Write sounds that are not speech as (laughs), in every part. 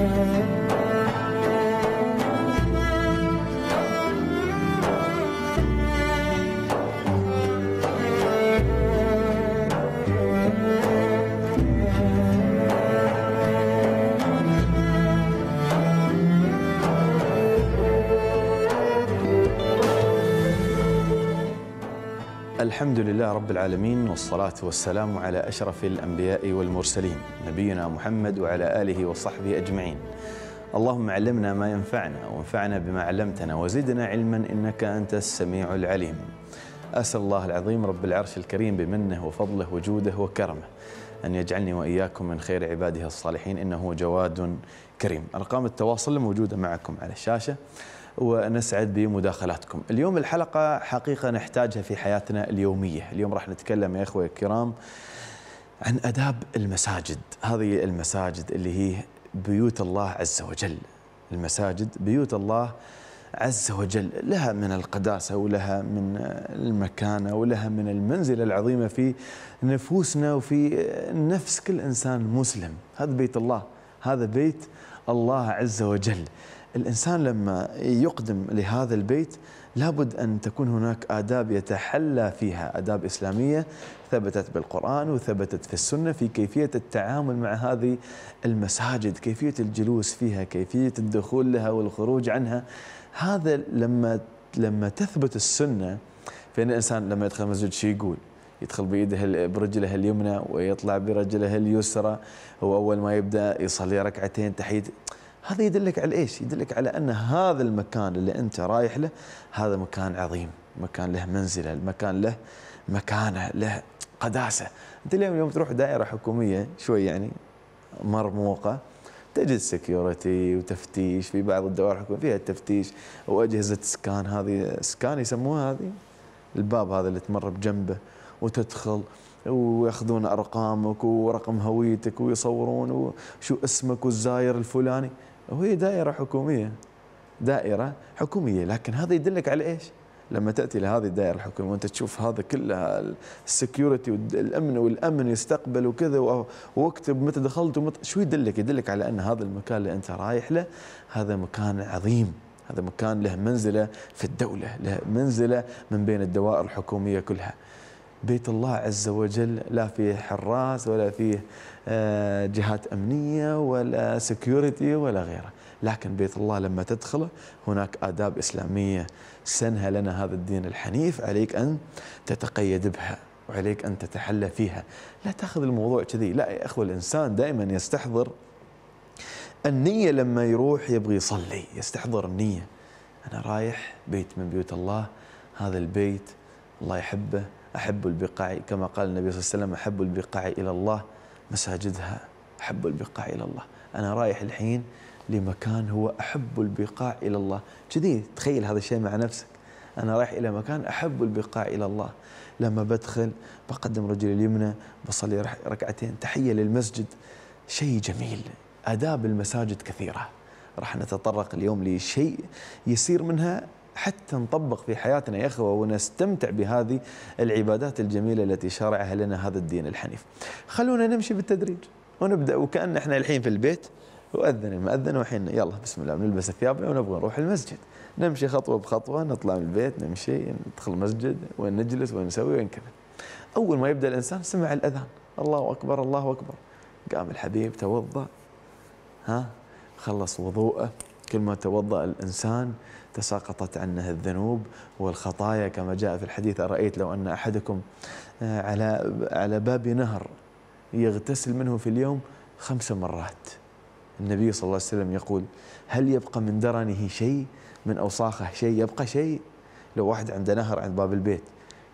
oh, الحمد لله رب العالمين والصلاة والسلام على أشرف الأنبياء والمرسلين نبينا محمد وعلى آله وصحبه أجمعين اللهم علمنا ما ينفعنا وانفعنا بما علمتنا وزدنا علما إنك أنت السميع العليم أسأل الله العظيم رب العرش الكريم بمنه وفضله وجوده وكرمه أن يجعلني وإياكم من خير عباده الصالحين إنه جواد كريم أرقام التواصل موجودة معكم على الشاشة ونسعد بمداخلاتكم اليوم الحلقة حقيقة نحتاجها في حياتنا اليومية اليوم راح نتكلم يا أخوة الكرام عن أداب المساجد هذه المساجد اللي هي بيوت الله عز وجل المساجد بيوت الله عز وجل لها من القداسة ولها من المكانة ولها من المنزلة العظيمة في نفوسنا وفي نفس كل إنسان مسلم هذا بيت الله هذا بيت الله عز وجل الإنسان لما يقدم لهذا البيت لابد أن تكون هناك آداب يتحلى فيها آداب إسلامية ثبتت بالقرآن وثبتت في السنة في كيفية التعامل مع هذه المساجد كيفية الجلوس فيها كيفية الدخول لها والخروج عنها هذا لما لما تثبت السنة فإن الإنسان لما يدخل المسجد شو يقول يدخل بيده برجله اليمنى ويطلع برجله اليسرى هو اول ما يبدا يصلي ركعتين تحيه هذا يدلك على ايش؟ يدلك على ان هذا المكان اللي انت رايح له هذا مكان عظيم، مكان له منزله، المكان له مكانه، له قداسه، انت اليوم يوم تروح دائره حكوميه شوي يعني مرموقه تجد سكيورتي وتفتيش في بعض الدوائر الحكوميه فيها التفتيش واجهزه سكان هذه سكان يسموها هذه الباب هذا اللي تمر بجنبه وتدخل وياخذون ارقامك ورقم هويتك ويصورون وشو اسمك والزاير الفلاني وهي دائرة حكومية دائرة حكومية لكن هذا يدلك على إيش لما تأتي لهذه الدائرة الحكومية وأنت تشوف هذا كله السكيورتي والأمن والأمن يستقبل وكذا واكتب متى دخلت ومت... شو يدلك يدلك على أن هذا المكان اللي أنت رايح له هذا مكان عظيم هذا مكان له منزلة في الدولة له منزلة من بين الدوائر الحكومية كلها بيت الله عز وجل لا فيه حراس ولا فيه آه، جهات امنيه ولا سكيورتي ولا غيره، لكن بيت الله لما تدخله هناك اداب اسلاميه سنها لنا هذا الدين الحنيف عليك ان تتقيد بها وعليك ان تتحلى فيها، لا تاخذ الموضوع كذي، لا يا اخوه الانسان دائما يستحضر النية لما يروح يبغي يصلي يستحضر النية أنا رايح بيت من بيوت الله هذا البيت الله يحبه أحب البقاع كما قال النبي صلى الله عليه وسلم أحب البقاع إلى الله مساجدها أحب البقاع إلى الله أنا رايح الحين لمكان هو أحب البقاع إلى الله كذي تخيل هذا الشيء مع نفسك أنا رايح إلى مكان أحب البقاع إلى الله لما بدخل بقدم رجلي اليمنى بصلي ركعتين تحية للمسجد شيء جميل آداب المساجد كثيرة راح نتطرق اليوم لشيء يصير منها حتى نطبق في حياتنا يا اخوه ونستمتع بهذه العبادات الجميله التي شرعها لنا هذا الدين الحنيف. خلونا نمشي بالتدريج ونبدا وكان احنا الحين في البيت واذن المؤذن والحين يلا بسم الله بنلبس ثيابنا ونبغى نروح المسجد. نمشي خطوه بخطوه نطلع من البيت نمشي ندخل المسجد وين نجلس وين نسوي وين كذا. اول ما يبدا الانسان سمع الاذان الله اكبر الله اكبر قام الحبيب توضا ها خلص وضوءه كل ما توضا الانسان تساقطت عنه الذنوب والخطايا كما جاء في الحديث أرأيت لو أن أحدكم آه، على على باب نهر يغتسل منه في اليوم خمس مرات النبي صلى الله عليه وسلم يقول هل يبقى من درنه شيء من أوساخه شيء يبقى شيء لو واحد عنده نهر عند باب البيت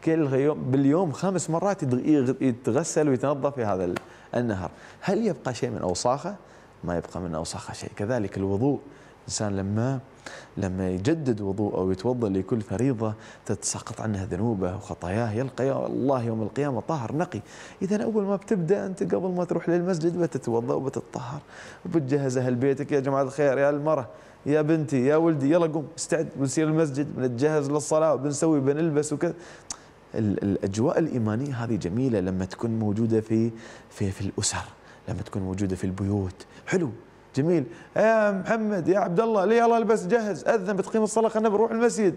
كل يوم باليوم خمس مرات يتغسل ويتنظف في هذا النهر هل يبقى شيء من أوساخه ما يبقى من أوساخه شيء كذلك الوضوء الإنسان لما لما يجدد وضوءه ويتوضا لكل فريضه تتساقط عنها ذنوبه وخطاياه يلقى الله يوم القيامه طاهر نقي اذا اول ما بتبدا انت قبل ما تروح للمسجد بتتوضا وبتتطهر وبتجهز اهل بيتك يا جماعه الخير يا المره يا بنتي يا ولدي يلا قوم استعد بنسير المسجد بنتجهز للصلاه وبنسوي بنلبس وكذا الاجواء الايمانيه هذه جميله لما تكون موجوده في في في الاسر لما تكون موجوده في البيوت حلو جميل يا محمد يا عبد الله ليه الله البس جهز اذن بتقيم الصلاه خلينا بنروح المسجد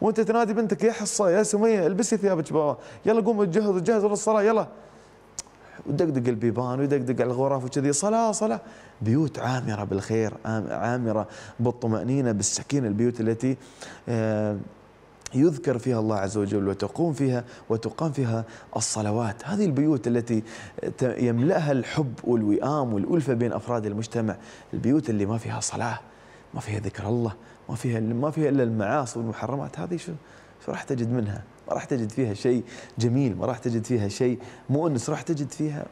وانت تنادي بنتك يا حصه يا سميه البسي ثيابك بابا يلا قوم تجهز تجهز للصلاه يلا ودقدق البيبان ويدقدق على الغرف وكذي صلاة صلاة بيوت عامرة بالخير عامرة بالطمأنينة بالسكينة البيوت التي آه، يذكر فيها الله عز وجل وتقوم فيها وتقام فيها الصلوات هذه البيوت التي يملأها الحب والوئام والألفة بين أفراد المجتمع البيوت اللي ما فيها صلاة ما فيها ذكر الله ما فيها ما فيها إلا المعاصي والمحرمات هذه شو شو راح تجد منها ما راح تجد فيها شيء جميل ما راح تجد فيها شيء مؤنس راح تجد فيها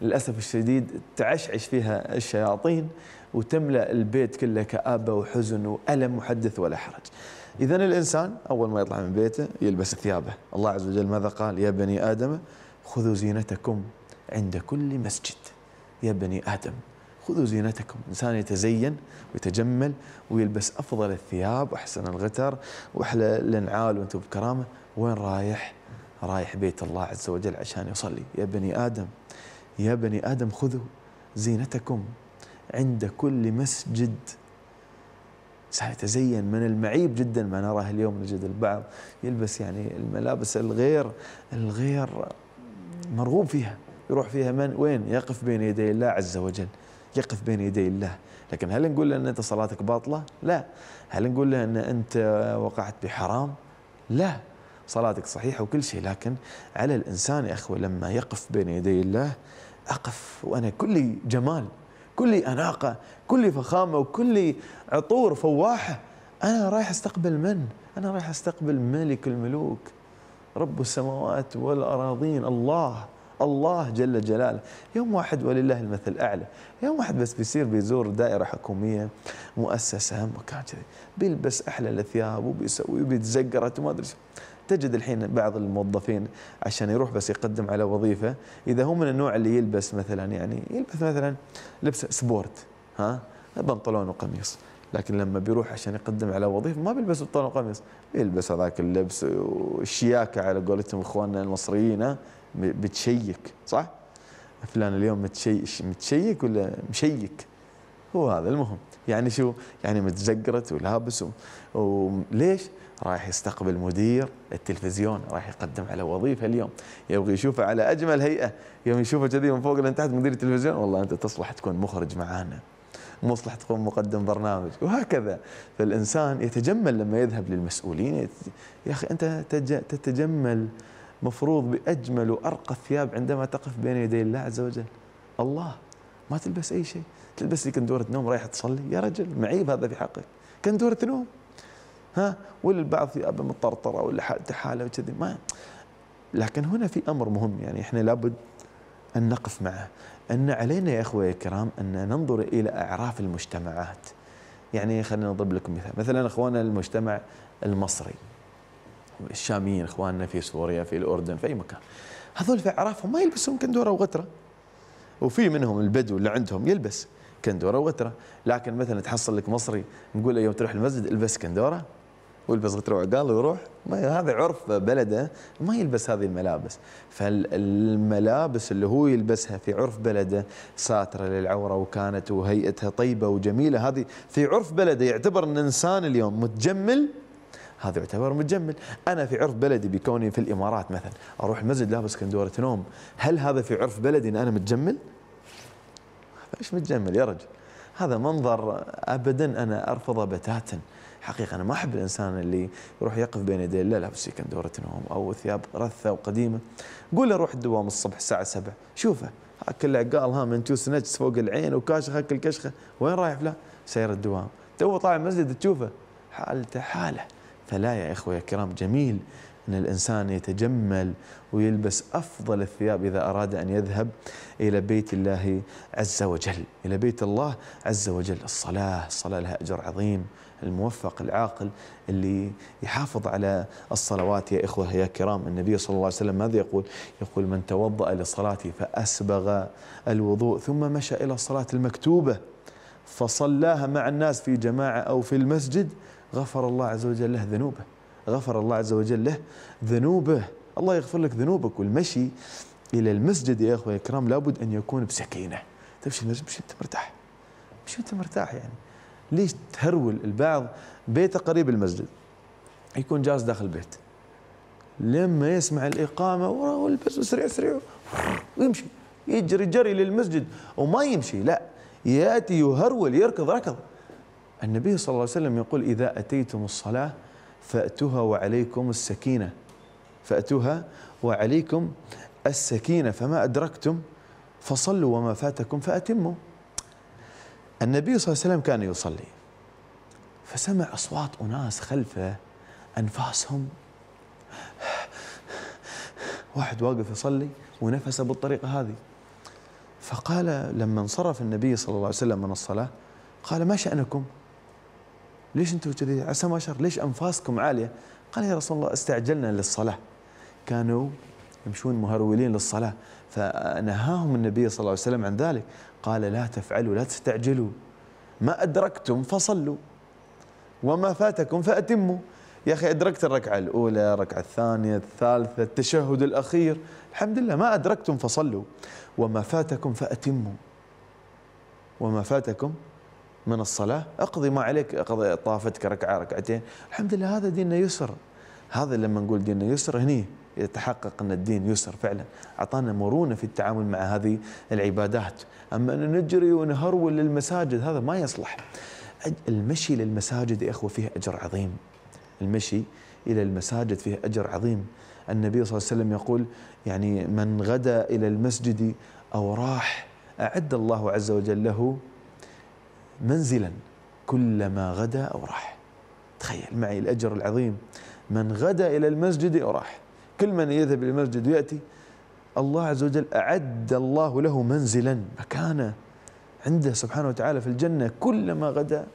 للأسف الشديد تعشعش فيها الشياطين وتملأ البيت كله كآبة وحزن وألم محدث ولا حرج اذا الانسان اول ما يطلع من بيته يلبس ثيابه الله عز وجل ماذا قال يا بني ادم خذوا زينتكم عند كل مسجد يا بني ادم خذوا زينتكم إنسان يتزين ويتجمل ويلبس أفضل الثياب وأحسن الغتر وأحلى الأنعال وأنتم بكرامة وين رايح رايح بيت الله عز وجل عشان يصلي يا بني آدم يا بني آدم خذوا زينتكم عند كل مسجد سيتزين من المعيب جدا ما نراه اليوم نجد البعض يلبس يعني الملابس الغير الغير مرغوب فيها يروح فيها من وين يقف بين يدي الله عز وجل يقف بين يدي الله لكن هل نقول له ان انت صلاتك باطله لا هل نقول له ان انت وقعت بحرام لا صلاتك صحيحه وكل شيء لكن على الانسان يا اخوه لما يقف بين يدي الله اقف وانا كلي جمال كلي اناقه كل فخامه وكل عطور فواحه انا رايح استقبل من؟ انا رايح استقبل ملك الملوك رب السماوات والاراضين الله الله جل جلاله يوم واحد ولله المثل الأعلى يوم واحد بس بيصير بيزور دائرة حكومية مؤسسة مكان كذي بيلبس أحلى الثياب وبيسوي وبيتزقرت وما أدري تجد الحين بعض الموظفين عشان يروح بس يقدم على وظيفة إذا هو من النوع اللي يلبس مثلا يعني يلبس مثلا لبس سبورت ها بنطلون وقميص لكن لما بيروح عشان يقدم على وظيفه ما بيلبس بنطلون وقميص يلبس هذاك اللبس والشياكه على قولتهم اخواننا المصريين بتشيك صح؟ فلان اليوم متشيش متشيك ولا مشيك؟ هو هذا المهم يعني شو يعني متزقرت ولابس وليش رايح يستقبل مدير التلفزيون رايح يقدم على وظيفه اليوم يبغى يشوفه على اجمل هيئه يوم يشوفه كذي من فوق لين تحت مدير التلفزيون والله انت تصلح تكون مخرج معانا مصلح تقوم مقدم برنامج وهكذا فالإنسان يتجمل لما يذهب للمسؤولين يا أخي أنت تتجمل مفروض بأجمل وأرقى الثياب عندما تقف بين يدي الله عز وجل الله ما تلبس أي شيء تلبس لي كندورة نوم رايح تصلي يا رجل معيب هذا في حقك كندورة نوم ها ولا البعض ثيابه مطرطرة ولا حالة وكذي ما لكن هنا في أمر مهم يعني إحنا لابد أن نقف معه أن علينا يا أخوة الكرام أن ننظر إلى أعراف المجتمعات يعني خلينا نضرب لكم مثال مثلا أخواننا المجتمع المصري الشاميين اخواننا في سوريا في الاردن في اي مكان هذول في اعرافهم ما يلبسون كندوره وغتره وفي منهم البدو اللي عندهم يلبس كندوره وغتره لكن مثلا تحصل لك مصري نقول له أيوة يوم تروح المسجد البس كندوره ويلبس غتر وعقال ويروح ما هذا عرف بلده ما يلبس هذه الملابس فالملابس اللي هو يلبسها في عرف بلده ساترة للعورة وكانت وهيئتها طيبة وجميلة هذه في عرف بلده يعتبر أن إنسان اليوم متجمل هذا يعتبر متجمل أنا في عرف بلدي بكوني في الإمارات مثلا أروح المسجد لابس كندورة نوم هل هذا في عرف بلدي أن أنا متجمل؟ ايش متجمل يا رجل هذا منظر ابدا انا ارفضه بتاتا حقيقه انا ما احب الانسان اللي يروح يقف بين يدي الله لابس كندوره نوم او ثياب رثه وقديمه قول له روح الدوام الصبح الساعه 7 شوفه كل عقال ها من توس نجس فوق العين وكاشخه كل كشخه وين رايح فلان سير الدوام تو طالع المسجد تشوفه حالته حاله فلا يا اخوه يا كرام جميل ان الانسان يتجمل ويلبس افضل الثياب اذا اراد ان يذهب الى بيت الله عز وجل، الى بيت الله عز وجل، الصلاه، الصلاه لها اجر عظيم، الموفق العاقل اللي يحافظ على الصلوات يا إخوة يا كرام النبي صلى الله عليه وسلم ماذا يقول يقول من توضأ للصلاة فأسبغ الوضوء ثم مشى إلى الصلاة المكتوبة فصلاها مع الناس في جماعة أو في المسجد غفر الله عز وجل له ذنوبه غفر الله عز وجل له ذنوبه الله يغفر لك ذنوبك والمشي إلى المسجد يا أخوة يا كرام لابد أن يكون بسكينة تمشي المسجد مش أنت مرتاح مش أنت مرتاح يعني ليش تهرول البعض بيته قريب المسجد يكون جالس داخل البيت لما يسمع الإقامة والبس سريع سريع ويمشي يجري جري للمسجد وما يمشي لا يأتي يهرول يركض ركض النبي صلى الله عليه وسلم يقول إذا أتيتم الصلاة فأتوها وعليكم السكينة فأتوها وعليكم السكينة فما أدركتم فصلوا وما فاتكم فأتموا النبي صلى الله عليه وسلم كان يصلي فسمع أصوات أناس خلفه أنفاسهم واحد واقف يصلي ونفسه بالطريقة هذه فقال لما انصرف النبي صلى الله عليه وسلم من الصلاة قال ما شأنكم ليش انتم كذي عسى ما شر ليش أنفاسكم عالية قال يا رسول الله استعجلنا للصلاة كانوا يمشون مهرولين للصلاة فنهاهم النبي صلى الله عليه وسلم عن ذلك قال لا تفعلوا لا تستعجلوا ما أدركتم فصلوا وما فاتكم فأتموا يا أخي أدركت الركعة الأولى الركعة الثانية الثالثة التشهد الأخير الحمد لله ما أدركتم فصلوا وما فاتكم فأتموا وما فاتكم من الصلاة اقضي ما عليك اقضي طافتك ركعة ركعتين الحمد لله هذا ديننا يسر هذا لما نقول ديننا يسر هني يتحقق أن الدين يسر فعلا أعطانا مرونة في التعامل مع هذه العبادات أما أن نجري ونهرول للمساجد هذا ما يصلح المشي للمساجد يا أخوة فيه أجر عظيم المشي إلى المساجد فيه أجر عظيم النبي صلى الله عليه وسلم يقول يعني من غدا إلى المسجد أو راح أعد الله عز وجل له منزلا كلما غدا أو راح تخيل معي الأجر العظيم من غدا إلى المسجد أو راح كل من يذهب إلى المسجد ويأتي الله عز وجل أعد الله له منزلا مكانه عنده سبحانه وتعالى في الجنة كلما غدا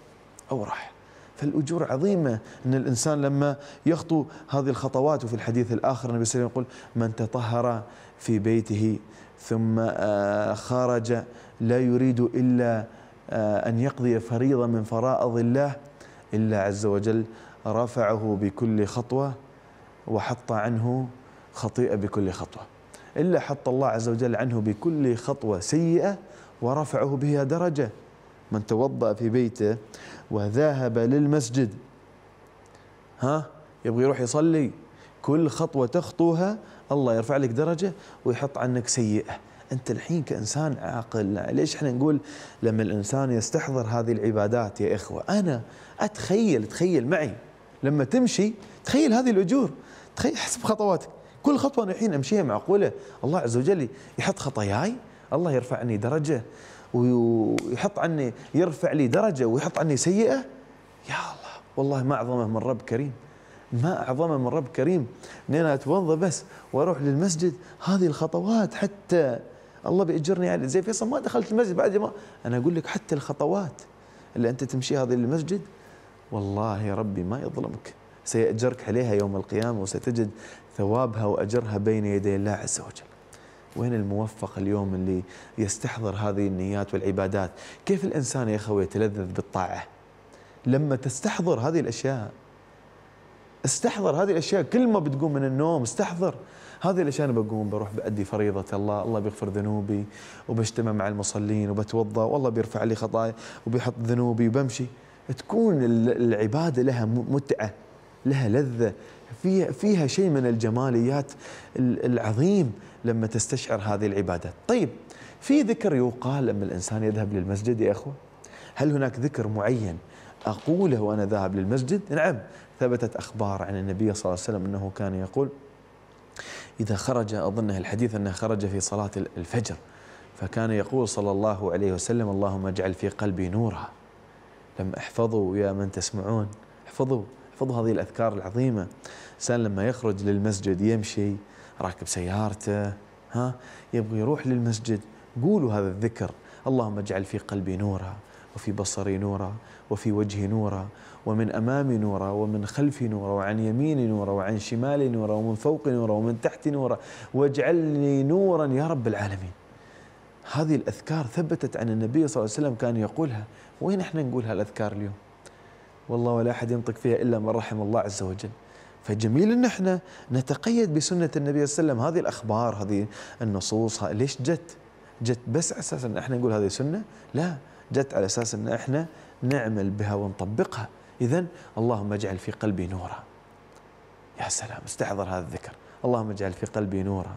أو راح فالأجور عظيمة أن الإنسان لما يخطو هذه الخطوات وفي الحديث الآخر النبي صلى الله عليه وسلم يقول من تطهر في بيته ثم آه، خرج لا يريد إلا آه، أن يقضي فريضة من فرائض الله إلا عز وجل رفعه بكل خطوة وحط عنه خطيئة بكل خطوة إلا حط الله عز وجل عنه بكل خطوة سيئة ورفعه بها درجة من توضأ في بيته وذهب للمسجد ها يبغى يروح يصلي كل خطوة تخطوها الله يرفع لك درجة ويحط عنك سيئة أنت الحين كإنسان عاقل ليش احنا نقول لما الإنسان يستحضر هذه العبادات يا إخوة أنا أتخيل تخيل معي لما تمشي تخيل هذه الأجور تخيل حسب خطواتك كل خطوة أنا الحين أمشيها معقولة الله عز وجل يحط خطاياي الله يرفع عني درجة ويحط عني يرفع لي درجة ويحط عني سيئة يا الله والله ما أعظمه من رب كريم ما أعظمه من رب كريم أني أنا أتوضأ بس وأروح للمسجد هذه الخطوات حتى الله بيأجرني على زي فيصل ما دخلت المسجد بعد ما أنا أقول لك حتى الخطوات اللي أنت تمشي هذه المسجد والله ربي ما يظلمك سيأجرك عليها يوم القيامة وستجد ثوابها وأجرها بين يدي الله عز وجل وين الموفق اليوم اللي يستحضر هذه النيات والعبادات كيف الإنسان يا أخوي يتلذذ بالطاعة لما تستحضر هذه الأشياء استحضر هذه الأشياء كل ما بتقوم من النوم استحضر هذه الأشياء أنا بقوم بروح بأدي فريضة الله الله بيغفر ذنوبي وبجتمع مع المصلين وبتوضأ والله بيرفع لي خطايا وبيحط ذنوبي وبمشي تكون العباده لها متعه لها لذه فيها فيها شيء من الجماليات العظيم لما تستشعر هذه العبادات. طيب في ذكر يقال لما الانسان يذهب للمسجد يا اخوه؟ هل هناك ذكر معين اقوله وانا ذاهب للمسجد؟ نعم ثبتت اخبار عن النبي صلى الله عليه وسلم انه كان يقول اذا خرج أظن الحديث انه خرج في صلاه الفجر فكان يقول صلى الله عليه وسلم اللهم اجعل في قلبي نورا لما احفظوا يا من تسمعون احفظوا احفظوا هذه الأذكار العظيمة الإنسان لما يخرج للمسجد يمشي راكب سيارته ها يبغى يروح للمسجد قولوا هذا الذكر اللهم اجعل في قلبي نورا وفي بصري نورا وفي وجهي نورا ومن أمامي نورا ومن خلفي نورا وعن يميني نورا وعن شمالي نورا ومن فوقي نورا ومن تحتي نورا واجعلني نورا يا رب العالمين هذه الأذكار ثبتت عن النبي صلى الله عليه وسلم كان يقولها وين احنا نقول هالأذكار اليوم والله ولا أحد ينطق فيها إلا من رحم الله عز وجل فجميل ان احنا نتقيد بسنه النبي صلى الله عليه وسلم هذه الاخبار هذه النصوص ليش جت؟ جت بس على اساس ان احنا نقول هذه سنه؟ لا جت على اساس ان احنا نعمل بها ونطبقها اذا اللهم اجعل في قلبي نورا يا سلام استحضر هذا الذكر اللهم اجعل في قلبي نورا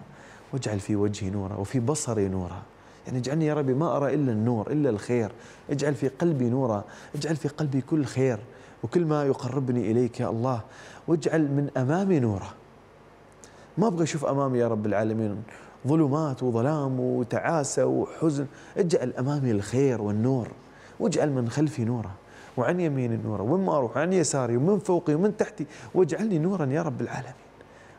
واجعل في وجهي نورا وفي بصري نورا يعني اجعلني يا ربي ما أرى إلا النور إلا الخير اجعل في قلبي نورا اجعل في قلبي كل خير وكل ما يقربني إليك يا الله واجعل من أمامي نورا ما أبغى أشوف أمامي يا رب العالمين ظلمات وظلام وتعاسة وحزن اجعل أمامي الخير والنور واجعل من خلفي نورا وعن يميني نورا وين ما أروح عن يساري ومن فوقي ومن تحتي واجعلني نورا يا رب العالمين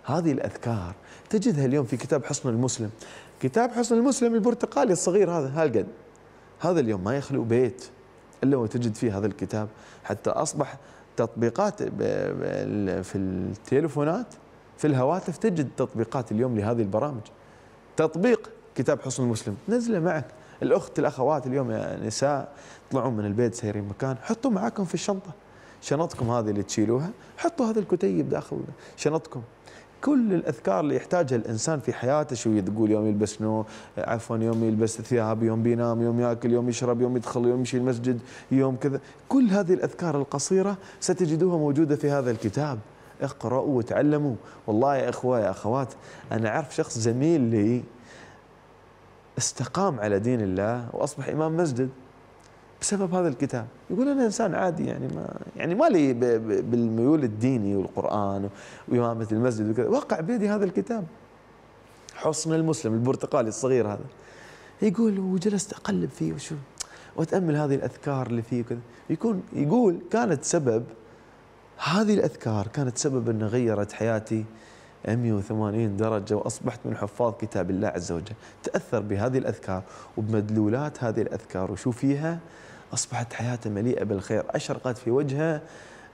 هذه الأذكار تجدها اليوم في كتاب حصن المسلم كتاب حسن المسلم البرتقالي الصغير هذا هالقد هذا اليوم ما يخلو بيت الا وتجد فيه هذا الكتاب حتى اصبح تطبيقات في التليفونات في الهواتف تجد تطبيقات اليوم لهذه البرامج تطبيق كتاب حسن المسلم نزله معك الاخت الاخوات اليوم يا نساء طلعوا من البيت سايرين مكان حطوا معاكم في الشنطه شنطكم هذه اللي تشيلوها حطوا هذا الكتيب داخل شنطكم كل الاذكار اللي يحتاجها الانسان في حياته شو تقول يوم يلبس نو عفوا يوم يلبس ثياب يوم بينام يوم ياكل يوم يشرب يوم يدخل يوم يمشي المسجد يوم كذا كل هذه الاذكار القصيره ستجدوها موجوده في هذا الكتاب اقرأوا وتعلموا والله يا اخوة يا اخوات انا اعرف شخص زميل لي استقام على دين الله واصبح امام مسجد بسبب هذا الكتاب يقول انا انسان عادي يعني ما يعني ما لي بالميول الديني والقران وامامه المسجد وكذا وقع بيدي هذا الكتاب حصن المسلم البرتقالي الصغير هذا يقول وجلست اقلب فيه وشو واتامل هذه الاذكار اللي فيه وكذا يكون يقول كانت سبب هذه الاذكار كانت سبب ان غيرت حياتي 180 درجة وأصبحت من حفاظ كتاب الله عز وجل تأثر بهذه الأذكار وبمدلولات هذه الأذكار وشو فيها أصبحت حياته مليئة بالخير أشرقت في وجهه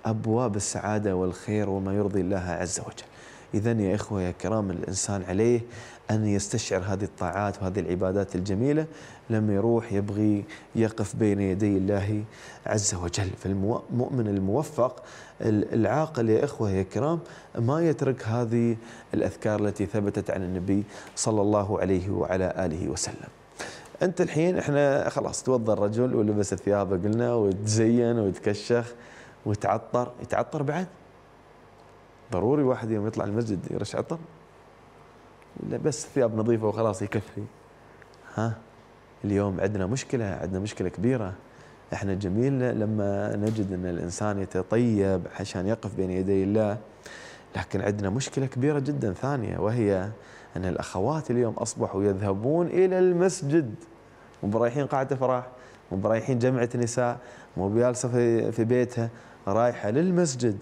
أبواب السعادة والخير وما يرضي الله عز وجل إذا يا إخوة يا كرام الإنسان عليه أن يستشعر هذه الطاعات وهذه العبادات الجميلة لما يروح يبغي يقف بين يدي الله عز وجل فالمؤمن الموفق العاقل يا إخوة يا كرام ما يترك هذه الأذكار التي ثبتت عن النبي صلى الله عليه وعلى آله وسلم انت الحين احنا خلاص توضى الرجل ولبس ثيابه قلنا وتزين وتكشخ وتعطر يتعطر بعد ضروري واحد يوم يطلع المسجد يرش عطر ولا بس ثياب نظيفه وخلاص يكفي ها اليوم عندنا مشكله عندنا مشكله كبيره احنا جميل لما نجد ان الانسان يتطيب عشان يقف بين يدي الله لكن عندنا مشكله كبيره جدا ثانيه وهي ان الاخوات اليوم اصبحوا يذهبون الى المسجد مو رايحين قاعه افراح مو رايحين جمعه نساء مو بجالسه في, في بيتها رايحه للمسجد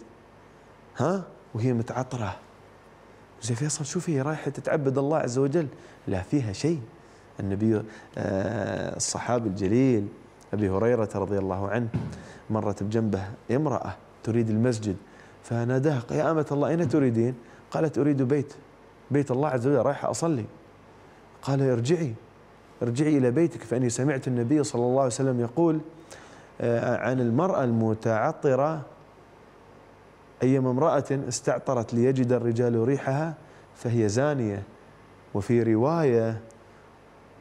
ها وهي متعطره زي فيصل شو فيه رايحه تتعبد الله عز وجل لا فيها شيء النبي آه، الصحابي الجليل ابي هريره رضي الله عنه مرت بجنبه امراه تريد المسجد فناداها يا امه الله اين تريدين؟ قالت اريد بيت بيت الله عز وجل رايحه اصلي قال ارجعي ارجعي إلى بيتك فأني سمعت النبي صلى الله عليه وسلم يقول آه، عن المرأة المتعطرة أيما امرأة استعطرت ليجد الرجال ريحها فهي زانية وفي رواية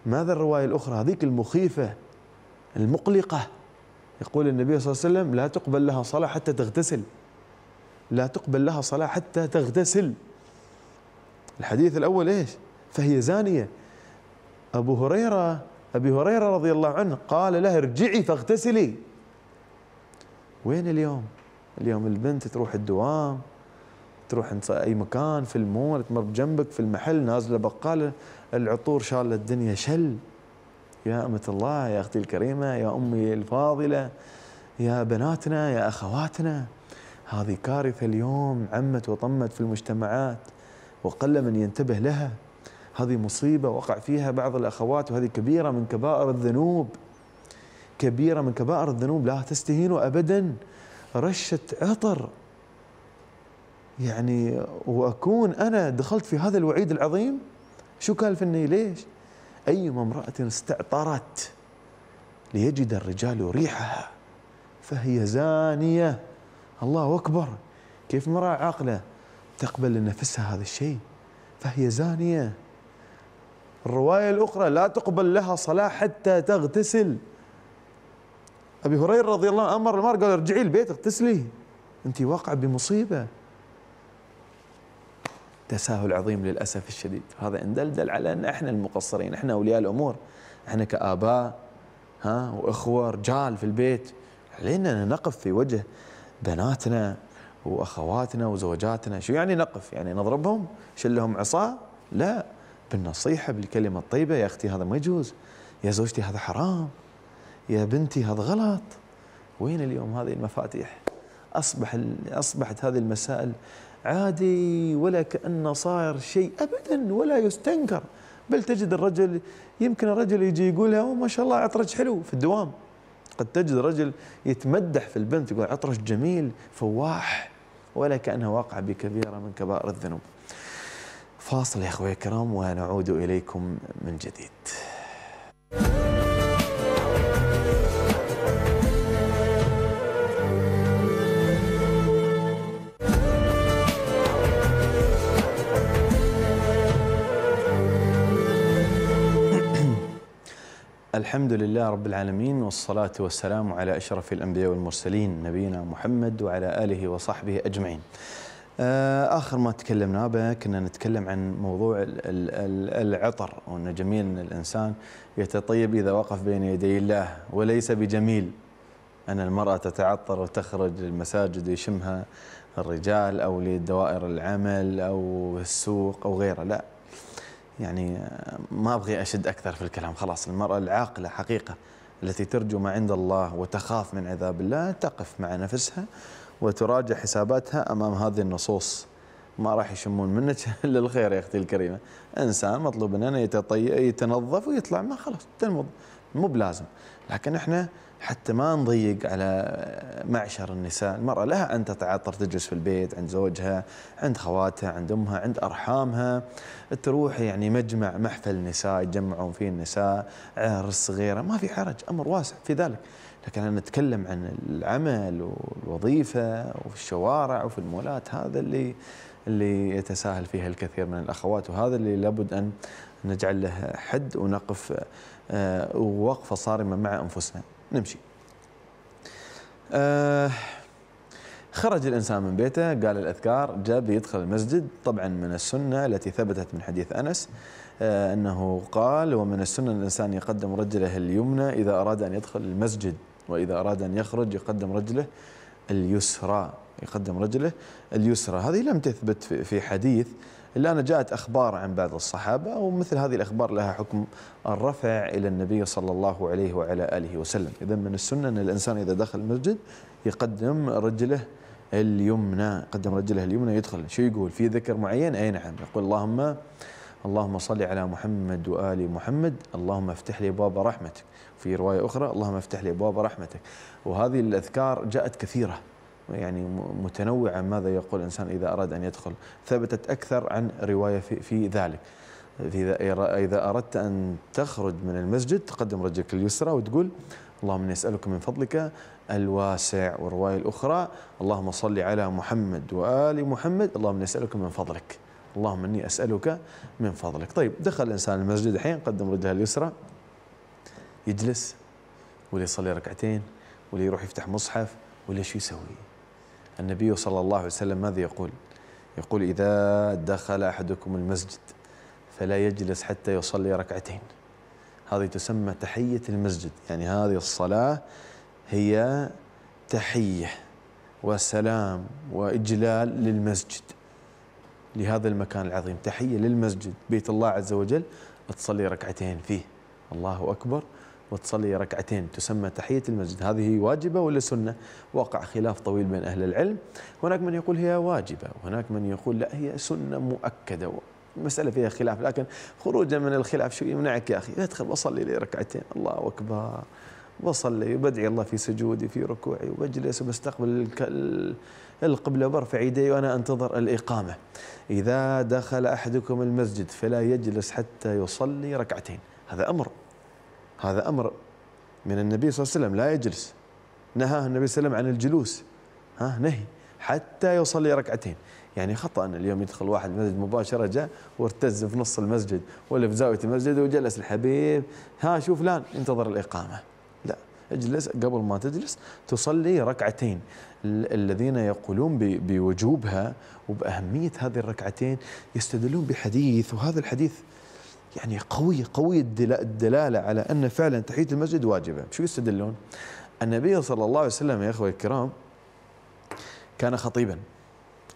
ماذا الرواية الأخرى هذيك المخيفة المقلقة يقول النبي صلى الله عليه وسلم لا تقبل لها صلاة حتى تغتسل لا تقبل لها صلاة حتى تغتسل الحديث الأول إيش فهي زانية أبو هريرة أبي هريرة رضي الله عنه قال له ارجعي فاغتسلي وين اليوم اليوم البنت تروح الدوام تروح اي مكان في المول تمر بجنبك في المحل نازله بقاله العطور شاله الدنيا شل يا امه الله يا اختي الكريمه يا امي الفاضله يا بناتنا يا اخواتنا هذه كارثه اليوم عمت وطمت في المجتمعات وقل من ينتبه لها هذه مصيبة وقع فيها بعض الأخوات وهذه كبيرة من كبائر الذنوب كبيرة من كبائر الذنوب لا تستهينوا أبدا رشة عطر يعني وأكون أنا دخلت في هذا الوعيد العظيم شو كلفني ليش أيما امرأة استعطرت ليجد الرجال ريحها فهي زانية الله أكبر كيف امرأة عاقلة تقبل لنفسها هذا الشيء فهي زانية الرواية الأخرى لا تقبل لها صلاة حتى تغتسل أبي هريرة رضي الله عنه أمر المرأة قال ارجعي البيت اغتسلي أنت واقعة بمصيبة تساهل عظيم للأسف الشديد هذا اندلدل على أن احنا المقصرين احنا أولياء الأمور احنا كآباء ها وإخوة رجال في البيت علينا أن نقف في وجه بناتنا وأخواتنا وزوجاتنا شو يعني نقف يعني نضربهم شلهم عصا لا بالنصيحة بالكلمة الطيبة يا أختي هذا ما يجوز يا زوجتي هذا حرام يا بنتي هذا غلط وين اليوم هذه المفاتيح أصبح أصبحت هذه المسائل عادي ولا كأنه صاير شيء أبدا ولا يستنكر بل تجد الرجل يمكن الرجل يجي يقولها ما شاء الله عطرج حلو في الدوام قد تجد رجل يتمدح في البنت يقول عطرج جميل فواح ولا كأنها واقعة بكبيرة من كبائر الذنوب فاصل يا اخوي الكرام ونعود اليكم من جديد (clears throat) الحمد لله رب العالمين والصلاة والسلام على أشرف الأنبياء والمرسلين نبينا محمد وعلى آله وصحبه أجمعين آه، اخر ما تكلمنا به كنا نتكلم عن موضوع العطر وان جميل ان الانسان يتطيب اذا وقف بين يدي الله وليس بجميل ان المراه تتعطر وتخرج المساجد ويشمها الرجال او لدوائر العمل او السوق او غيره لا يعني آه، ما ابغي اشد اكثر في الكلام خلاص المراه العاقله حقيقه التي ترجو ما عند الله وتخاف من عذاب الله تقف مع نفسها وتراجع حساباتها امام هذه النصوص ما راح يشمون منك (laughs) الا الخير يا اختي الكريمه انسان مطلوب مننا يتطي... يتنظف ويطلع ما خلاص تنمض مو بلازم لكن احنا حتى ما نضيق على معشر النساء المرأة لها أن تتعطر تجلس في البيت عند زوجها عند خواتها عند أمها عند أرحامها تروح يعني مجمع محفل نساء يتجمعون فيه النساء عرس صغيرة ما في حرج أمر واسع في ذلك لكن انا اتكلم عن العمل والوظيفه وفي الشوارع وفي المولات هذا اللي اللي يتساهل فيها الكثير من الاخوات وهذا اللي لابد ان نجعل له حد ونقف آه، وقفه صارمه مع انفسنا نمشي. أه خرج الإنسان من بيته قال الأذكار جاء بيدخل المسجد طبعا من السنة التي ثبتت من حديث أنس آه، أنه قال ومن السنة الإنسان يقدم رجله اليمنى إذا أراد أن يدخل المسجد وإذا أراد أن يخرج يقدم رجله اليسرى يقدم رجله اليسرى هذه لم تثبت في حديث إلا أن جاءت أخبار عن بعض الصحابة ومثل هذه الأخبار لها حكم الرفع إلى النبي صلى الله عليه وعلى آله وسلم إذا من السنة أن الإنسان إذا دخل المسجد يقدم رجله اليمنى قدم رجله اليمنى يدخل شو يقول في ذكر معين أي نعم يقول اللهم اللهم صل على محمد وآل محمد اللهم افتح لي باب رحمتك في رواية أخرى اللهم افتح لي باب رحمتك وهذه الأذكار جاءت كثيرة يعني متنوعة ماذا يقول الإنسان إذا أراد أن يدخل ثبتت أكثر عن رواية في, في ذلك إذا أردت أن تخرج من المسجد تقدم رجلك اليسرى وتقول اللهم نسألك من فضلك الواسع والرواية الأخرى اللهم صل على محمد وآل محمد اللهم نسألك من فضلك اللهم إني أسألك من فضلك طيب دخل الإنسان المسجد الحين قدم رجله اليسرى يجلس ولا يصلي ركعتين ولا يروح يفتح مصحف ولا شو يسوي النبي صلى الله عليه وسلم ماذا يقول يقول إذا دخل أحدكم المسجد فلا يجلس حتى يصلي ركعتين هذه تسمى تحية المسجد يعني هذه الصلاة هي تحية وسلام وإجلال للمسجد لهذا المكان العظيم تحية للمسجد بيت الله عز وجل تصلي ركعتين فيه الله أكبر وتصلي ركعتين تسمى تحية المسجد هذه واجبة ولا سنة وقع خلاف طويل بين أهل العلم هناك من يقول هي واجبة وهناك من يقول لا هي سنة مؤكدة مسألة فيها خلاف لكن خروجا من الخلاف شو يمنعك يا أخي أدخل وأصلي لي ركعتين الله أكبر وأصلي وبدعي الله في سجودي في ركوعي وبجلس وبستقبل القبلة برفع يدي وأنا أنتظر الإقامة إذا دخل أحدكم المسجد فلا يجلس حتى يصلي ركعتين هذا أمر هذا أمر من النبي صلى الله عليه وسلم لا يجلس نهاه النبي صلى الله عليه وسلم عن الجلوس ها نهي حتى يصلي ركعتين يعني خطأ أن اليوم يدخل واحد المسجد مباشرة جاء وارتز في نص المسجد ولا في زاوية المسجد وجلس الحبيب ها شوف فلان انتظر الإقامة اجلس قبل ما تجلس تصلي ركعتين الذين يقولون بوجوبها وبأهمية هذه الركعتين يستدلون بحديث وهذا الحديث يعني قوي قوي الدلالة على أن فعلا تحية المسجد واجبة شو يستدلون؟ النبي صلى الله عليه وسلم يا أخوة الكرام كان خطيبا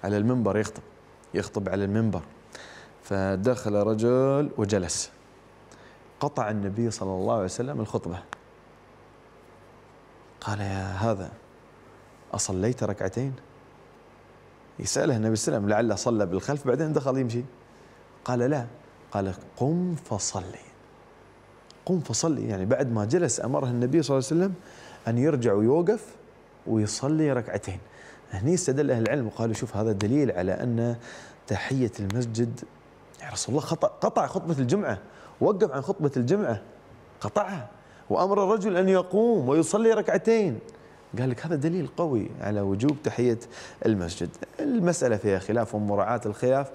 على المنبر يخطب يخطب على المنبر فدخل رجل وجلس قطع النبي صلى الله عليه وسلم الخطبه قال يا هذا أصليت ركعتين يسأله النبي صلى الله عليه وسلم لعله صلى بالخلف بعدين دخل يمشي قال لا قال قم فصلي قم فصلي يعني بعد ما جلس أمره النبي صلى الله عليه وسلم أن يرجع ويوقف ويصلي ركعتين هني استدل أهل العلم وقالوا شوف هذا دليل على أن تحية المسجد يا رسول الله خطأ قطع خطبة الجمعة وقف عن خطبة الجمعة قطعها وأمر الرجل أن يقوم ويصلي ركعتين قال لك هذا دليل قوي على وجوب تحية المسجد المسألة فيها خلاف ومراعاة الخلاف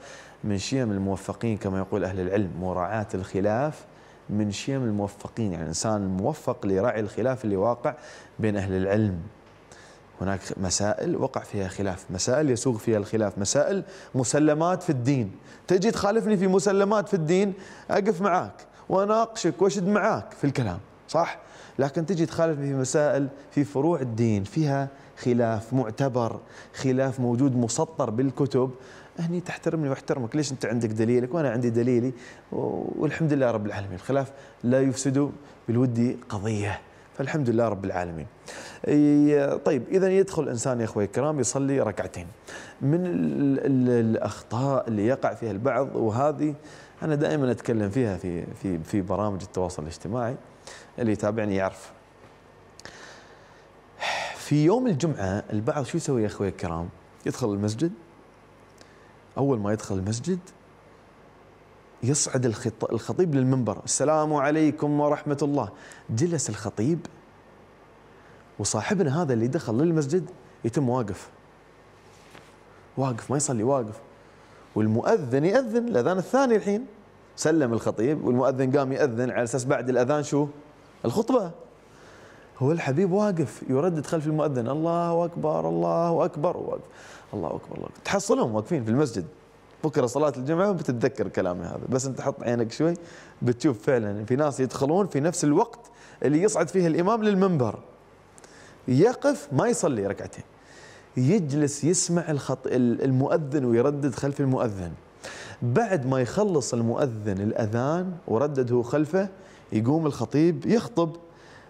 من شيم الموفقين كما يقول أهل العلم مراعاة الخلاف من شيم الموفقين يعني إنسان موفق لراعي الخلاف اللي واقع بين أهل العلم هناك مسائل وقع فيها خلاف مسائل يسوغ فيها الخلاف مسائل مسلمات في الدين تجي تخالفني في مسلمات في الدين أقف معاك وأناقشك وأشد معاك في الكلام صح؟ لكن تجي تخالف في مسائل في فروع الدين فيها خلاف معتبر خلاف موجود مسطر بالكتب هني تحترمني واحترمك ليش انت عندك دليلك وانا عندي دليلي والحمد لله رب العالمين الخلاف لا يفسد بالود قضيه فالحمد لله رب العالمين طيب اذا يدخل الانسان يا اخوي الكرام يصلي ركعتين من الاخطاء اللي يقع فيها البعض وهذه انا دائما اتكلم فيها في في في برامج التواصل الاجتماعي اللي يتابعني يعرف في يوم الجمعة البعض شو يسوي يا أخوي الكرام يدخل المسجد أول ما يدخل المسجد يصعد الخطيب للمنبر السلام عليكم ورحمة الله جلس الخطيب وصاحبنا هذا اللي دخل للمسجد يتم واقف واقف ما يصلي واقف والمؤذن يأذن الأذان الثاني الحين سلم الخطيب والمؤذن قام يأذن على أساس بعد الأذان شو الخطبة هو الحبيب واقف يردد خلف المؤذن الله أكبر الله أكبر واقف الله أكبر الله أكبر تحصلهم واقفين في المسجد بكرة صلاة الجمعة بتتذكر كلامي هذا بس أنت حط عينك شوي بتشوف فعلا في ناس يدخلون في نفس الوقت اللي يصعد فيه الإمام للمنبر يقف ما يصلي ركعتين يجلس يسمع الخط المؤذن ويردد خلف المؤذن بعد ما يخلص المؤذن الأذان وردده خلفه يقوم الخطيب يخطب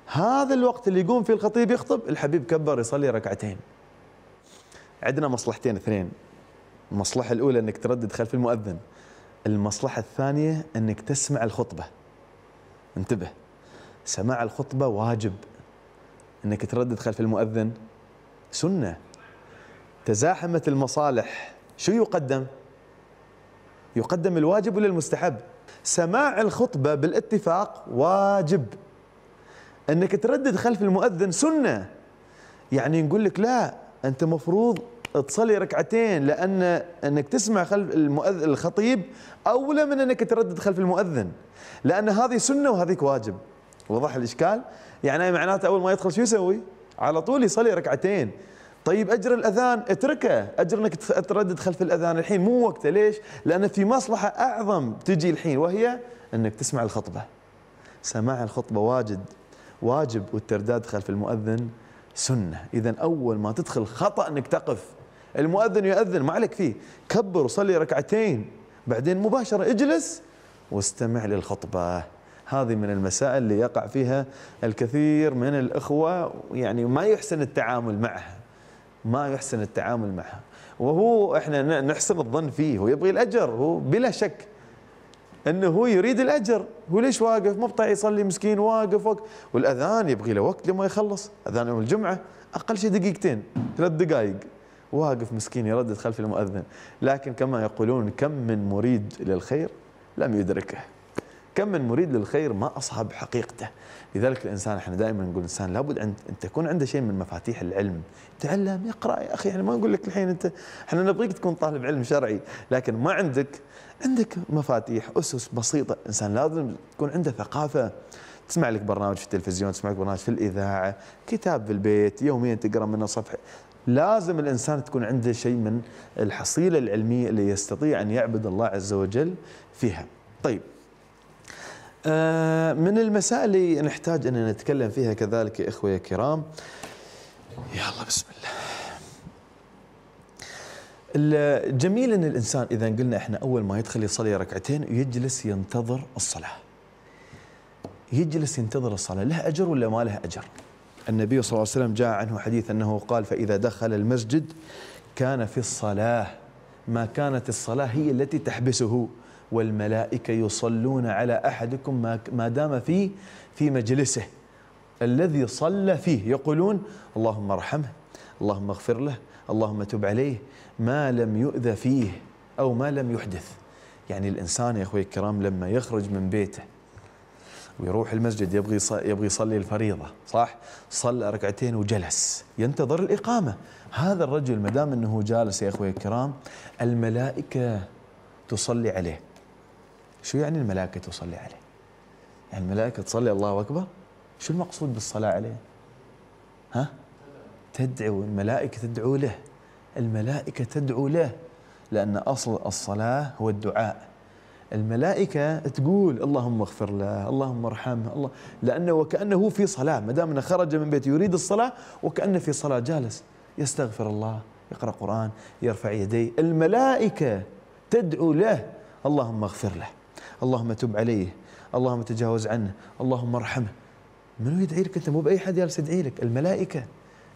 هذا الوقت اللي يقوم فيه الخطيب يخطب الحبيب كبر يصلي ركعتين عندنا مصلحتين اثنين المصلحة الأولى أنك تردد خلف المؤذن المصلحة الثانية أنك تسمع الخطبة انتبه سماع الخطبة واجب أنك تردد خلف المؤذن سنة تزاحمت المصالح شو يقدم؟ يقدم الواجب ولا المستحب؟ سماع الخطبة بالاتفاق واجب انك تردد خلف المؤذن سنة يعني نقول لك لا انت مفروض تصلي ركعتين لان انك تسمع خلف المؤذن الخطيب اولى من انك تردد خلف المؤذن لان هذه سنه وهذيك واجب وضح الاشكال يعني معناته اول ما يدخل شو يسوي على طول يصلي ركعتين طيب اجر الاذان اتركه اجر انك تردد خلف الاذان الحين مو وقته ليش لان في مصلحه اعظم تجي الحين وهي انك تسمع الخطبه سماع الخطبه واجد واجب والترداد خلف المؤذن سنه اذا اول ما تدخل خطا انك تقف المؤذن يؤذن ما عليك فيه كبر وصلي ركعتين بعدين مباشره اجلس واستمع للخطبه هذه من المسائل اللي يقع فيها الكثير من الاخوه يعني ما يحسن التعامل معها ما يحسن التعامل معها وهو احنا نحسن الظن فيه هو يبغي الاجر هو بلا شك انه هو يريد الاجر هو ليش واقف مو مبطع يصلي مسكين واقف وقف والاذان يبغي له وقت لما يخلص اذان يوم الجمعه اقل شيء دقيقتين ثلاث دقائق واقف مسكين يردد خلف المؤذن لكن كما يقولون كم من مريد للخير لم يدركه كم من مريد للخير ما أصحب حقيقته لذلك الإنسان احنا دائما نقول الإنسان لابد أن تكون عنده شيء من مفاتيح العلم تعلم يقرأ يا أخي احنا يعني ما نقول لك الحين أنت احنا نبغيك تكون طالب علم شرعي لكن ما عندك عندك مفاتيح أسس بسيطة الإنسان لازم تكون عنده ثقافة تسمع لك برنامج في التلفزيون تسمع لك برنامج في الإذاعة كتاب في البيت يوميا تقرأ منه صفحة لازم الإنسان تكون عنده شيء من الحصيلة العلمية اللي يستطيع أن يعبد الله عز وجل فيها طيب آه، من المسائل اللي نحتاج أن نتكلم فيها كذلك يا اخويا الكرام يلا بسم الله الجميل أن الإنسان إذا قلنا إحنا أول ما يدخل يصلي ركعتين يجلس ينتظر الصلاة يجلس ينتظر الصلاة له أجر ولا ما له أجر النبي صلى الله عليه وسلم جاء عنه حديث أنه قال فإذا دخل المسجد كان في الصلاة ما كانت الصلاة هي التي تحبسه والملائكة يصلون على أحدكم ما دام في في مجلسه الذي صلى فيه يقولون اللهم ارحمه اللهم اغفر له اللهم تب عليه ما لم يؤذى فيه أو ما لم يحدث يعني الإنسان يا أخوي الكرام لما يخرج من بيته ويروح المسجد يبغي يبغي يصلي الفريضه صح؟ صلى ركعتين وجلس ينتظر الاقامه هذا الرجل ما دام انه جالس يا اخوي الكرام الملائكه تصلي عليه شو يعني الملائكة تصلي عليه يعني الملائكة تصلي الله أكبر شو المقصود بالصلاة عليه ها تدعو الملائكة تدعو له الملائكة تدعو له لأن أصل الصلاة هو الدعاء الملائكة تقول اللهم اغفر له اللهم ارحمه الله لأنه وكأنه في صلاة ما دام أنه خرج من بيته يريد الصلاة وكأنه في صلاة جالس يستغفر الله يقرأ قرآن يرفع يديه الملائكة تدعو له اللهم اغفر له اللهم تب عليه اللهم تجاوز عنه اللهم ارحمه منو يدعي لك انت مو باي حد جالس يدعي لك الملائكه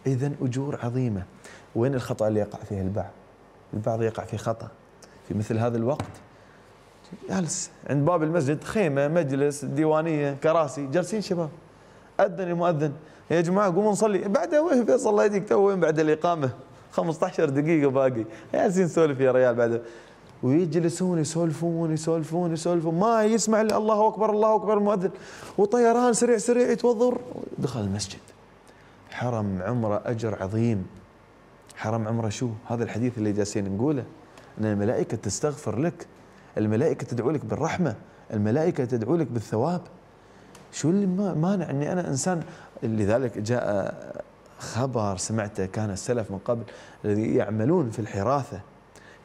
اذا اجور عظيمه وين الخطا اللي يقع فيه البعض البعض يقع في خطا في مثل هذا الوقت جالس عند باب المسجد خيمه مجلس ديوانيه كراسي جالسين شباب اذن المؤذن يا جماعه قوموا نصلي بعدها وين فيصل الله يهديك تو وين بعد الاقامه 15 دقيقه باقي جالسين نسولف يا ريال بعد ويجلسون يسولفون يسولفون يسولفون ما يسمع الا الله اكبر الله اكبر المؤذن وطيران سريع سريع يتوضر دخل المسجد حرم عمره اجر عظيم حرم عمره شو؟ هذا الحديث اللي جالسين نقوله ان الملائكه تستغفر لك الملائكه تدعو لك بالرحمه الملائكه تدعو لك بالثواب شو اللي مانع اني انا انسان لذلك جاء خبر سمعته كان السلف من قبل الذي يعملون في الحراثه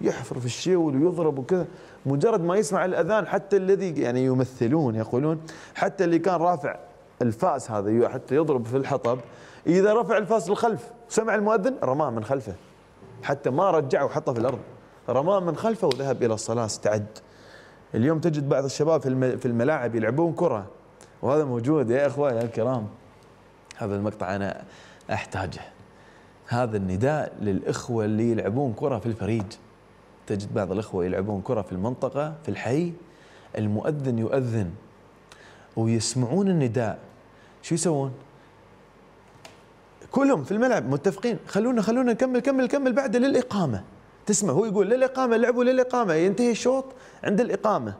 يحفر في الشيول ويضرب وكذا مجرد ما يسمع الاذان حتى الذي يعني يمثلون يقولون حتى اللي كان رافع الفاس هذا حتى يضرب في الحطب اذا رفع الفاس للخلف سمع المؤذن رماه من خلفه حتى ما رجعه وحطه في الارض رماه من خلفه وذهب الى الصلاه استعد اليوم تجد بعض الشباب في الملاعب يلعبون كره وهذا موجود يا اخواني الكرام هذا المقطع انا احتاجه هذا النداء للاخوه اللي يلعبون كره في الفريج تجد بعض الأخوة يلعبون كرة في المنطقة في الحي المؤذن يؤذن ويسمعون النداء شو يسوون؟ كلهم في الملعب متفقين خلونا خلونا نكمل كمل كمل بعد للإقامة تسمع هو يقول للإقامة لعبوا للإقامة ينتهي الشوط عند الإقامة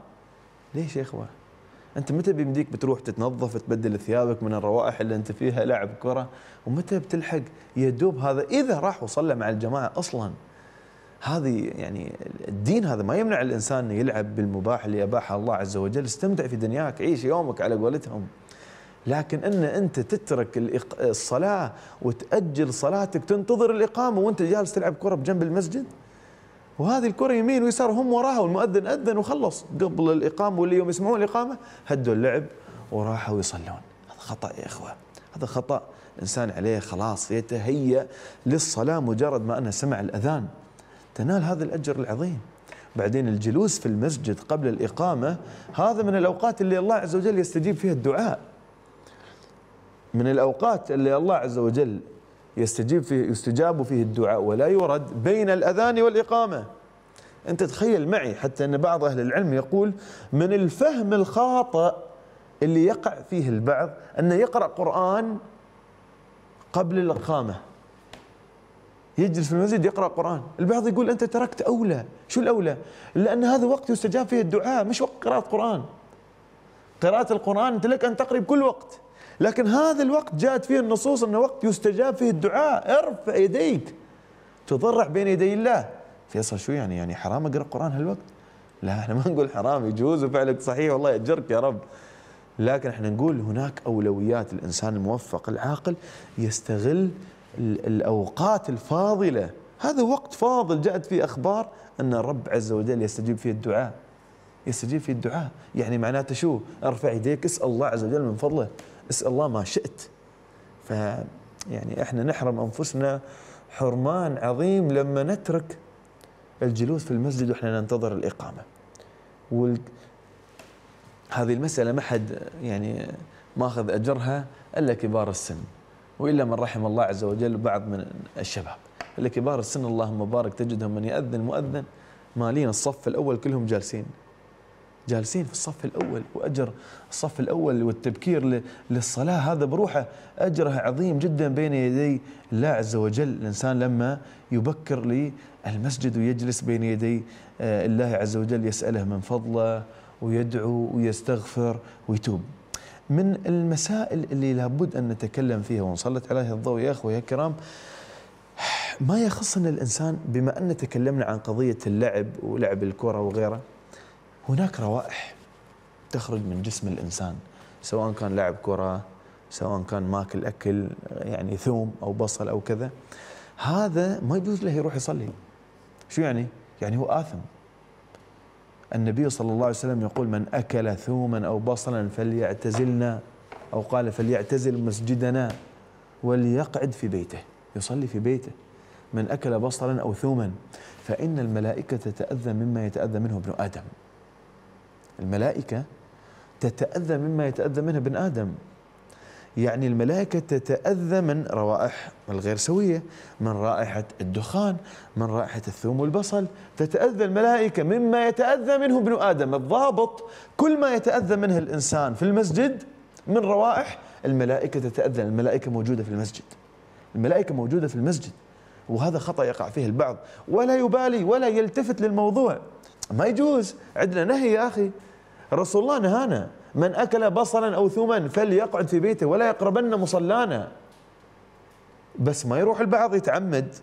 ليش يا اخوه؟ انت متى بيمديك بتروح تتنظف تبدل ثيابك من الروائح اللي انت فيها لعب كره ومتى بتلحق يدوب هذا اذا راح وصلى مع الجماعه اصلا هذه يعني الدين هذا ما يمنع الانسان انه يلعب بالمباح اللي اباحه الله عز وجل، استمتع في دنياك، عيش يومك على قولتهم. لكن ان انت تترك الصلاه وتاجل صلاتك تنتظر الاقامه وانت جالس تلعب كره بجنب المسجد وهذه الكره يمين ويسار هم وراها والمؤذن اذن وخلص قبل الاقامه واللي يوم يسمعون الاقامه هدوا اللعب وراحوا يصلون هذا خطا يا اخوه هذا خطا الانسان عليه خلاص يتهيأ للصلاه مجرد ما انه سمع الاذان تنال هذا الأجر العظيم بعدين الجلوس في المسجد قبل الإقامة هذا من الأوقات اللي الله عز وجل يستجيب فيها الدعاء من الأوقات اللي الله عز وجل يستجيب فيه يستجاب فيه الدعاء ولا يرد بين الأذان والإقامة أنت تخيل معي حتى أن بعض أهل العلم يقول من الفهم الخاطئ اللي يقع فيه البعض أنه يقرأ قرآن قبل الإقامة يجلس في المسجد يقرا قران البعض يقول انت تركت اولى شو الاولى لان هذا وقت يستجاب فيه الدعاء مش وقت قراءه قران قراءه القران انت لك ان تقرب بكل وقت لكن هذا الوقت جاءت فيه النصوص انه وقت يستجاب فيه الدعاء ارفع يديك تضرع بين يدي الله فيصل شو يعني يعني حرام اقرا قران هالوقت لا احنا ما نقول حرام يجوز وفعلك صحيح والله ياجرك يا رب لكن احنا نقول هناك اولويات الانسان الموفق العاقل يستغل الأوقات الفاضلة هذا وقت فاضل جاءت فيه أخبار أن الرب عز وجل يستجيب فيه الدعاء يستجيب فيه الدعاء يعني معناته شو ارفع يديك اسأل الله عز وجل من فضله اسأل الله ما شئت ف يعني احنا نحرم أنفسنا حرمان عظيم لما نترك الجلوس في المسجد واحنا ننتظر الإقامة وال... هذه المسألة ما حد يعني ماخذ أجرها إلا كبار السن وإلا من رحم الله عز وجل بعض من الشباب اللي كبار السن اللهم بارك تجدهم من يأذن مؤذن مالين الصف الأول كلهم جالسين جالسين في الصف الأول وأجر الصف الأول والتبكير للصلاة هذا بروحه أجره عظيم جدا بين يدي الله عز وجل الإنسان لما يبكر للمسجد ويجلس بين يدي آه، الله عز وجل يسأله من فضله ويدعو ويستغفر ويتوب من المسائل اللي لابد أن نتكلم فيها ونسلط عليها الضوء يا أخوي يا كرام ما يخصنا الإنسان بما أن تكلمنا عن قضية اللعب ولعب الكرة وغيره هناك روائح تخرج من جسم الإنسان سواء كان لاعب كرة سواء كان ماكل أكل يعني ثوم أو بصل أو كذا هذا ما يجوز له يروح يصلي شو يعني؟ يعني هو آثم النبي صلى الله عليه وسلم يقول من أكل ثوما أو بصلا فليعتزلنا أو قال فليعتزل مسجدنا وليقعد في بيته يصلي في بيته من أكل بصلا أو ثوما فإن الملائكة تتأذى مما يتأذى منه ابن آدم الملائكة تتأذى مما يتأذى منه ابن آدم يعني الملائكة تتأذى من روائح الغير سوية من رائحة الدخان من رائحة الثوم والبصل تتأذى الملائكة مما يتأذى منه ابن آدم الضابط كل ما يتأذى منه الإنسان في المسجد من روائح الملائكة تتأذى الملائكة موجودة في المسجد الملائكة موجودة في المسجد وهذا خطأ يقع فيه البعض ولا يبالي ولا يلتفت للموضوع ما يجوز عندنا نهي يا أخي رسول الله نهانا من أكل بصلا أو ثوما فليقعد في بيته ولا يقربن مصلانا بس ما يروح البعض يتعمد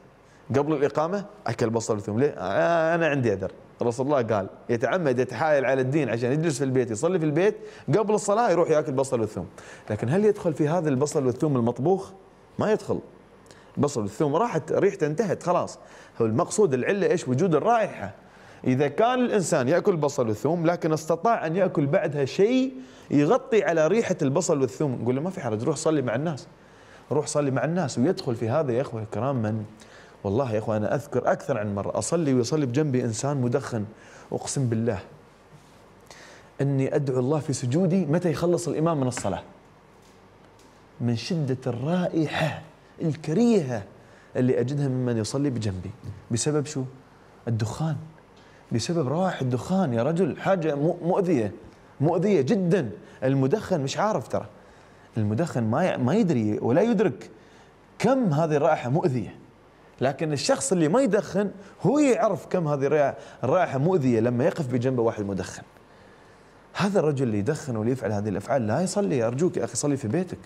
قبل الإقامة أكل بصل وثوم ليه؟ آه، أنا عندي أدر رسول الله قال يتعمد يتحايل على الدين عشان يجلس في البيت يصلي في البيت قبل الصلاة يروح ياكل بصل والثوم لكن هل يدخل في هذا البصل والثوم المطبوخ ما يدخل بصل والثوم راحت ريحته انتهت خلاص هو المقصود العلة إيش وجود الرائحة إذا كان الإنسان يأكل بصل وثوم لكن استطاع أن يأكل بعدها شيء يغطي على ريحة البصل والثوم نقول له ما في حرج روح صلي مع الناس روح صلي مع الناس ويدخل في هذا يا أخوة الكرام من والله يا أخوة أنا أذكر أكثر عن مرة أصلي ويصلي بجنبي إنسان مدخن أقسم بالله أني أدعو الله في سجودي متى يخلص الإمام من الصلاة من شدة الرائحة الكريهة اللي أجدها ممن يصلي بجنبي بسبب شو؟ الدخان بسبب روائح الدخان يا رجل حاجة مؤذية مؤذية جدا المدخن مش عارف ترى المدخن ما ما يدري ولا يدرك كم هذه الرائحة مؤذية لكن الشخص اللي ما يدخن هو يعرف كم هذه الرائحة مؤذية لما يقف بجنبه واحد مدخن هذا الرجل اللي يدخن واللي يفعل هذه الأفعال لا يصلي أرجوك يا أخي صلي في بيتك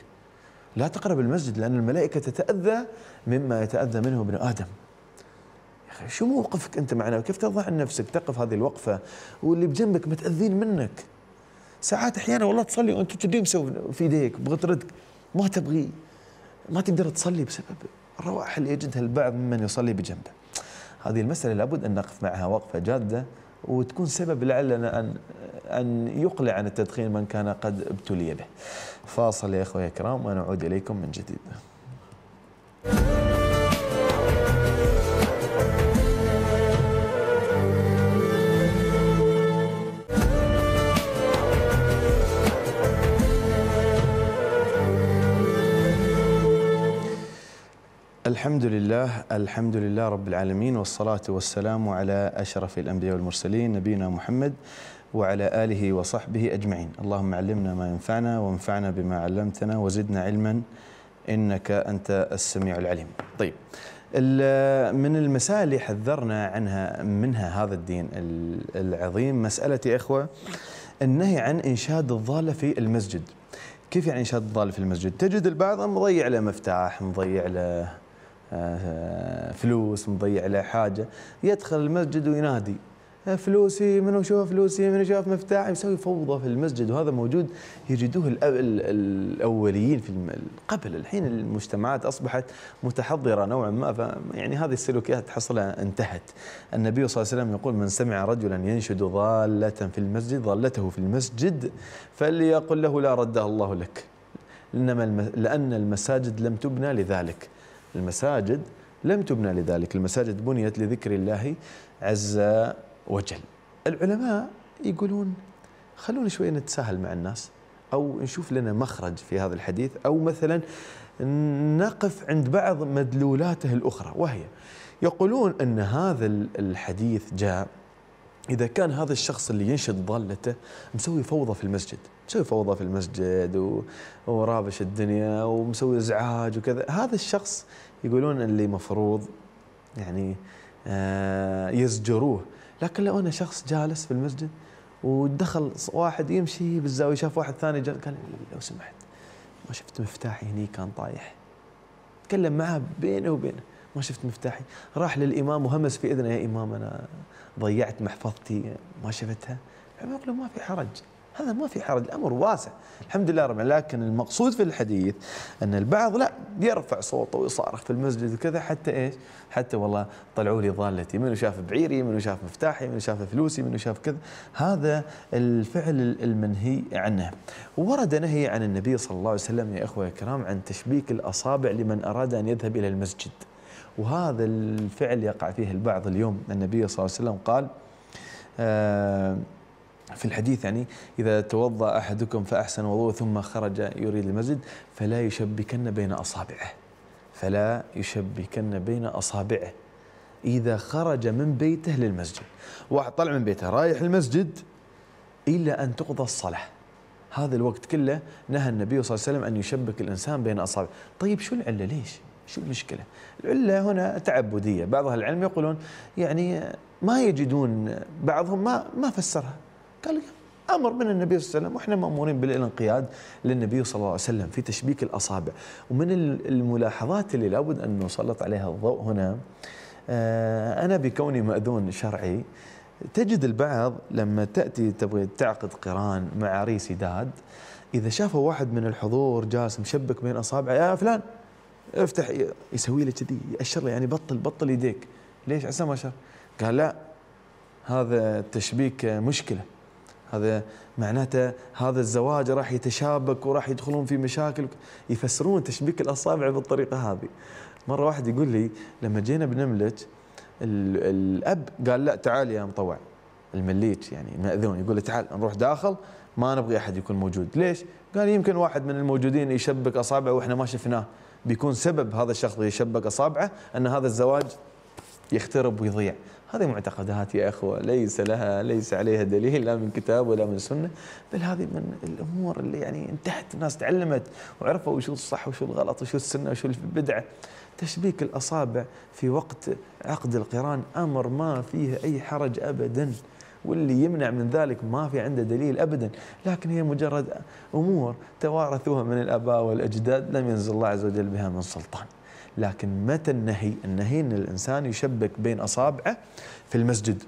لا تقرب المسجد لأن الملائكة تتأذى مما يتأذى منه ابن آدم شو موقفك انت معنا كيف تضع عن نفسك تقف هذه الوقفه واللي بجنبك متاذين منك ساعات احيانا والله تصلي وانت كذي مسوي في ايديك بغطردك ما تبغي ما تقدر تصلي بسبب الروائح اللي يجدها البعض ممن يصلي بجنبه هذه المساله لابد ان نقف معها وقفه جاده وتكون سبب لعلنا ان ان يقلع عن التدخين من كان قد ابتلي به. فاصل يا اخوي الكرام ونعود اليكم من جديد. الحمد لله الحمد لله رب العالمين والصلاة والسلام على أشرف الأنبياء والمرسلين نبينا محمد وعلى آله وصحبه أجمعين اللهم علمنا ما ينفعنا وانفعنا بما علمتنا وزدنا علما إنك أنت السميع العليم طيب من المسائل اللي حذرنا عنها منها هذا الدين العظيم مسألة يا إخوة النهي عن إنشاد الضالة في المسجد كيف يعني انشاد الضالة في المسجد؟ تجد البعض مضيع له مفتاح، مضيع له آه، فلوس مضيع له حاجه يدخل المسجد وينادي آه، فلوسي منو شاف فلوسي منو شاف مفتاحي مسوي فوضى في المسجد وهذا موجود يجدوه الاوليين في قبل الحين المجتمعات اصبحت متحضره نوعا ما يعني هذه السلوكيات تحصلها انتهت النبي صلى الله عليه وسلم يقول من سمع رجلا ينشد ضاله في المسجد ضالته في المسجد فليقل له لا ردها الله لك انما لان المساجد لم تبنى لذلك المساجد لم تبنى لذلك المساجد بنيت لذكر الله عز وجل العلماء يقولون خلونا شوي نتساهل مع الناس أو نشوف لنا مخرج في هذا الحديث أو مثلا نقف عند بعض مدلولاته الأخرى وهي يقولون أن هذا الحديث جاء إذا كان هذا الشخص اللي ينشد ضالته مسوي فوضى في المسجد مسوي فوضى في المسجد ورابش الدنيا ومسوي إزعاج وكذا هذا الشخص يقولون اللي مفروض يعني آه، يزجروه لكن لو انا شخص جالس في المسجد ودخل واحد يمشي بالزاويه شاف واحد ثاني قال لو سمحت ما شفت مفتاحي هني كان طايح تكلم معه بينه وبينه ما شفت مفتاحي راح للامام وهمس في اذنه يا امام انا ضيعت محفظتي ما شفتها الامام يقول له ما في حرج هذا ما في حرج الأمر واسع الحمد لله رب لكن المقصود في الحديث أن البعض لا يرفع صوته ويصارخ في المسجد وكذا حتى إيش حتى والله طلعوا لي ضالتي منو شاف بعيري منو شاف مفتاحي منو شاف فلوسي منو شاف كذا هذا الفعل المنهي عنه ورد نهي عن النبي صلى الله عليه وسلم يا إخوة الكرام عن تشبيك الأصابع لمن أراد أن يذهب إلى المسجد وهذا الفعل يقع فيه البعض اليوم النبي صلى الله عليه وسلم قال آه في الحديث يعني إذا توضأ أحدكم فأحسن وضوءه ثم خرج يريد المسجد فلا يشبكن بين أصابعه فلا يشبكن بين أصابعه إذا خرج من بيته للمسجد واحد طلع من بيته رايح المسجد إلا أن تقضى الصلاة هذا الوقت كله نهى النبي صلى الله عليه وسلم أن يشبك الإنسان بين أصابعه طيب شو العلة ليش؟ شو المشكلة؟ العلة هنا تعبدية بعض أهل العلم يقولون يعني ما يجدون بعضهم ما ما فسرها قال امر من النبي صلى الله عليه وسلم واحنا مامورين بالانقياد للنبي صلى الله عليه وسلم في تشبيك الاصابع ومن الملاحظات اللي لابد ان نسلط عليها الضوء هنا آه، انا بكوني ماذون شرعي تجد البعض لما تاتي تبغي تعقد قران مع عريس داد اذا شافه واحد من الحضور جالس مشبك بين اصابعه يا فلان افتح يسوي له كذي ياشر له يعني بطل بطل يديك ليش عسى ما شر قال لا هذا التشبيك مشكله هذا معناته هذا الزواج راح يتشابك وراح يدخلون في مشاكل يفسرون تشبيك الاصابع بالطريقه هذه مره واحد يقول لي لما جينا بنملك الاب قال لا تعال يا مطوع المليج يعني ماذون يقول له تعال نروح داخل ما نبغي احد يكون موجود ليش قال يمكن واحد من الموجودين يشبك اصابعه واحنا ما شفناه بيكون سبب هذا الشخص اللي يشبك اصابعه ان هذا الزواج يخترب ويضيع هذه معتقدات يا اخوه ليس لها ليس عليها دليل لا من كتاب ولا من سنه بل هذه من الامور اللي يعني انتهت الناس تعلمت وعرفوا وشو الصح وشو الغلط وشو السنه وشو البدعه تشبيك الاصابع في وقت عقد القران امر ما فيه اي حرج ابدا واللي يمنع من ذلك ما في عنده دليل ابدا لكن هي مجرد امور توارثوها من الاباء والاجداد لم ينزل الله عز وجل بها من سلطان لكن متى النهي النهي أن الإنسان يشبك بين أصابعه في المسجد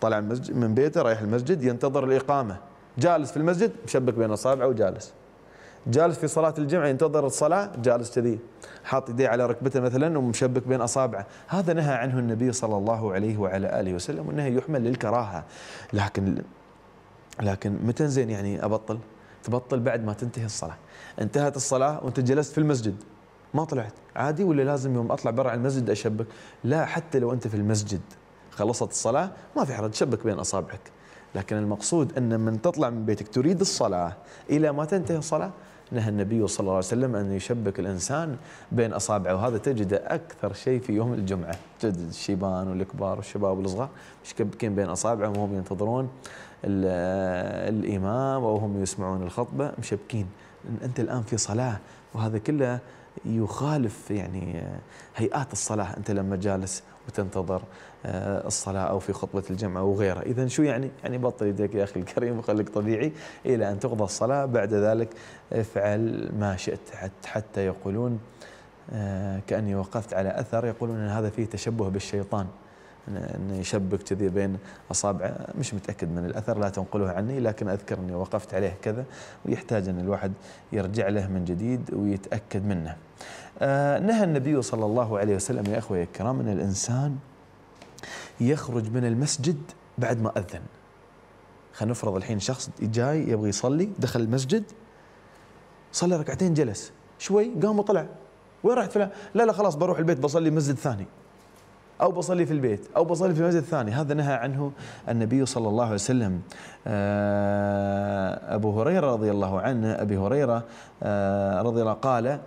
طلع من بيته رايح المسجد ينتظر الإقامة جالس في المسجد مشبك بين أصابعه وجالس جالس في صلاة الجمعة ينتظر الصلاة جالس كذي حاط يديه على ركبته مثلا ومشبك بين أصابعه هذا نهى عنه النبي صلى الله عليه وعلى آله وسلم والنهي يحمل للكراهة لكن لكن متى زين يعني أبطل تبطل بعد ما تنتهي الصلاة انتهت الصلاة وانت جلست في المسجد ما طلعت عادي ولا لازم يوم اطلع برا على المسجد اشبك لا حتى لو انت في المسجد خلصت الصلاه ما في حرج شبك بين اصابعك لكن المقصود ان من تطلع من بيتك تريد الصلاه الى ما تنتهي الصلاه نهى النبي صلى الله عليه وسلم أن يشبك الإنسان بين أصابعه وهذا تجد أكثر شيء في يوم الجمعة تجد الشيبان والكبار والشباب والصغار مشبكين بين أصابعهم وهم ينتظرون الإمام وهم يسمعون الخطبة مشبكين أنت الآن في صلاة وهذا كله يخالف يعني آه، هيئات الصلاة أنت لما جالس وتنتظر آه، الصلاة أو في خطبة الجمعة وغيرها إذا شو يعني؟ يعني بطل يديك يا أخي الكريم وخليك طبيعي إلى أن تقضى الصلاة بعد ذلك افعل ما شئت حتى يقولون آه، كأني وقفت على أثر يقولون أن هذا فيه تشبه بالشيطان انه يشبك كذي بين اصابعه مش متاكد من الاثر لا تنقله عني لكن اذكر اني وقفت عليه كذا ويحتاج ان الواحد يرجع له من جديد ويتاكد منه. آه نهى النبي صلى الله عليه وسلم يا اخوي الكرام ان الانسان يخرج من المسجد بعد ما اذن. خلينا نفرض الحين شخص جاي يبغى يصلي دخل المسجد صلى ركعتين جلس شوي قام وطلع وين رحت فلان؟ لا لا خلاص بروح البيت بصلي مسجد ثاني أو بصلي في البيت أو بصلي في المسجد الثاني هذا نهى عنه النبي صلى الله عليه وسلم آه، أبو هريرة رضي الله عنه أبي هريرة آه، رضي الله قال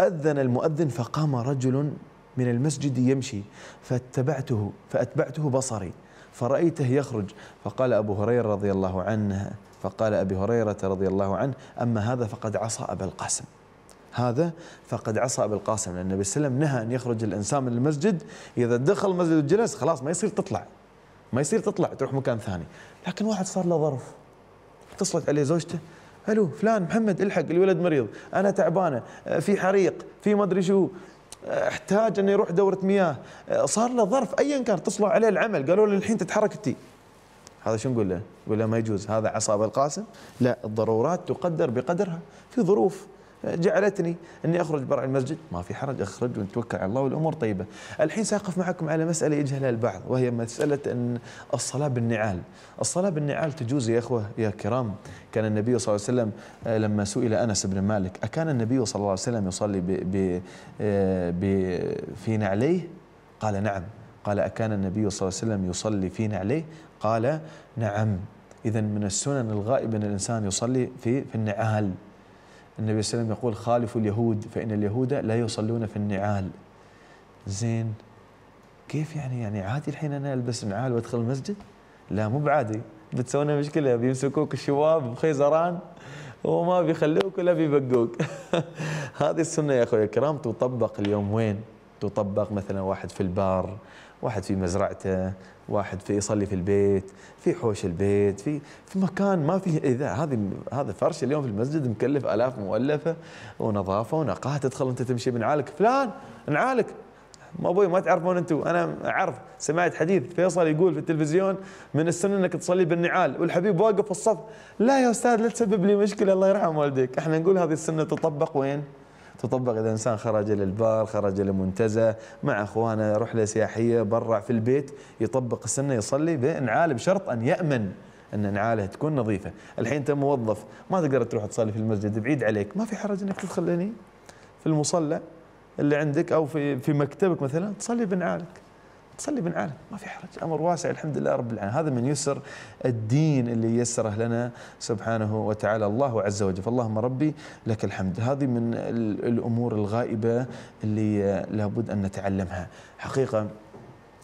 أذن المؤذن فقام رجل من المسجد يمشي فاتبعته فأتبعته بصري فرأيته يخرج فقال أبو هريرة رضي الله عنه فقال أبي هريرة رضي الله عنه أما هذا فقد عصى أبا القاسم هذا فقد عصى ابو القاسم لان النبي صلى الله عليه وسلم نهى ان يخرج الانسان من المسجد اذا دخل المسجد وجلس خلاص ما يصير تطلع ما يصير تطلع تروح مكان ثاني لكن واحد صار له ظرف اتصلت عليه زوجته الو فلان محمد الحق الولد مريض انا تعبانه في حريق في ما ادري شو احتاج انه يروح دوره مياه صار له ظرف ايا كان اتصلوا عليه العمل قالوا له الحين تتحرك انت هذا شو نقول له؟ نقول له ما يجوز هذا عصا القاسم لا الضرورات تقدر بقدرها في ظروف جعلتني اني اخرج برا المسجد ما في حرج اخرج ونتوكل على الله والامور طيبه الحين ساقف معكم على مساله يجهلها البعض وهي مساله ان الصلاه بالنعال الصلاه بالنعال تجوز يا اخوه يا كرام كان النبي صلى الله عليه وسلم آه، لما سئل انس بن مالك اكان النبي صلى الله عليه وسلم يصلي ب ب آه، ب في نعليه قال نعم قال أكان النبي صلى الله عليه وسلم يصلي في نعليه قال نعم إذا من السنن الغائب أن الإنسان يصلي في في النعال النبي صلى الله عليه وسلم يقول خالفوا اليهود فإن اليهود لا يصلون في النعال زين كيف يعني يعني عادي الحين أنا ألبس نعال وأدخل المسجد لا مو بعادي بتسوون مشكلة بيمسكوك الشباب بخيزران وما بيخلوك ولا بيبقوك (laughs) هذه السنة يا أخوي الكرام تطبق اليوم وين تطبق مثلا واحد في البار واحد في مزرعته واحد في يصلي في البيت في حوش البيت في في مكان ما فيه اذا هذه هذا فرش اليوم في المسجد مكلف الاف مؤلفه ونظافه ونقاهه تدخل انت تمشي بنعالك فلان نعالك ما ابوي ما تعرفون انتم انا اعرف سمعت حديث فيصل يقول في التلفزيون من السنه انك تصلي بالنعال والحبيب واقف في الصف لا يا استاذ لا تسبب لي مشكله الله يرحم والديك احنا نقول هذه السنه تطبق وين؟ تطبق اذا انسان خرج للبار خرج لمنتزه مع اخوانه رحله سياحيه برع في البيت يطبق السنه يصلي بنعال بشرط ان يامن ان نعاله تكون نظيفه، الحين انت موظف ما تقدر تروح تصلي في المسجد بعيد عليك، ما في حرج انك تدخل هني في المصلى اللي عندك او في في مكتبك مثلا تصلي بنعالك. تصلي بالعالم ما في حرج امر واسع الحمد لله رب العالمين هذا من يسر الدين اللي يسره لنا سبحانه وتعالى الله عز وجل فاللهم ربي لك الحمد هذه من الامور الغائبه اللي لابد ان نتعلمها حقيقه